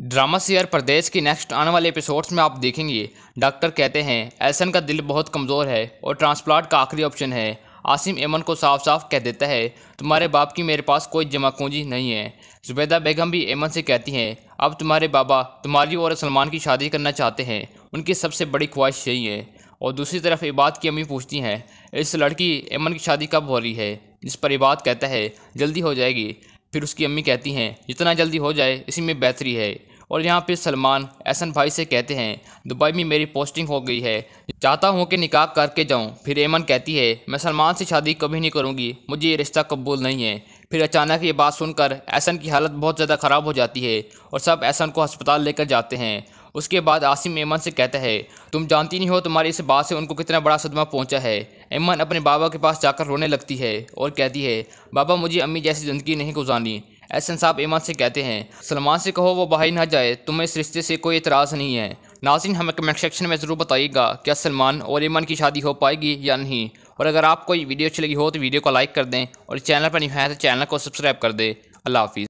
drama shear प्रदेश की next आने वाले एपिसोड्स में आप देखेंगे डॉक्टर कहते हैं एहसन का दिल बहुत कमज़ोर है और ट्रांसप्लांट का आखिरी ऑप्शन है आसिम एमन को साफ साफ कह देता है तुम्हारे बाप की मेरे पास कोई जमा कुंजी नहीं है जुबैदा बेगम भी एमन से कहती हैं अब तुम्हारे बाबा तुम्हारी और सलमान की शादी करना चाहते हैं उनकी सबसे बड़ी ख्वाहिश यही है और दूसरी तरफ इबाद की अम्मी पूछती हैं इस लड़की एमन की शादी कब हो रही है जिस पर इबाद कहता है जल्दी हो जाएगी फिर उसकी अम्मी कहती हैं जितना जल्दी हो जाए इसी में बेहतरी है और यहाँ पे सलमान एसन भाई से कहते हैं दुबई में मेरी पोस्टिंग हो गई है चाहता हूँ कि निकाह करके जाऊँ फिर एमन कहती है मैं सलमान से शादी कभी नहीं करूँगी मुझे ये रिश्ता कबूल नहीं है फिर अचानक ये बात सुनकर एसन की हालत बहुत ज़्यादा ख़राब हो जाती है और सब एसन को अस्पताल लेकर जाते हैं उसके बाद आसिम एमन से कहता है तुम जानती नहीं हो तुम्हारी इस बात से उनको कितना बड़ा सदमा पहुंचा है एमन अपने बाबा के पास जाकर रोने लगती है और कहती है बाबा मुझे अम्मी जैसी ज़िंदगी नहीं गुजारनी एहसन साहब ईमान से कहते हैं सलमान से कहो वो बाहर ना जाए तुम्हें इस रिश्ते से कोई इतराज़ नहीं है नाजिन हमें कमेंट सेक्शन में ज़रूर बताइएगा क्या सलमान और ईमान की शादी हो पाएगी या नहीं और अगर आपको वीडियो अच्छी लगी हो तो वीडियो को लाइक कर दें और चैनल पर नहीं है तो चैनल को सब्सक्राइब कर दें अल्लाह हाफिज़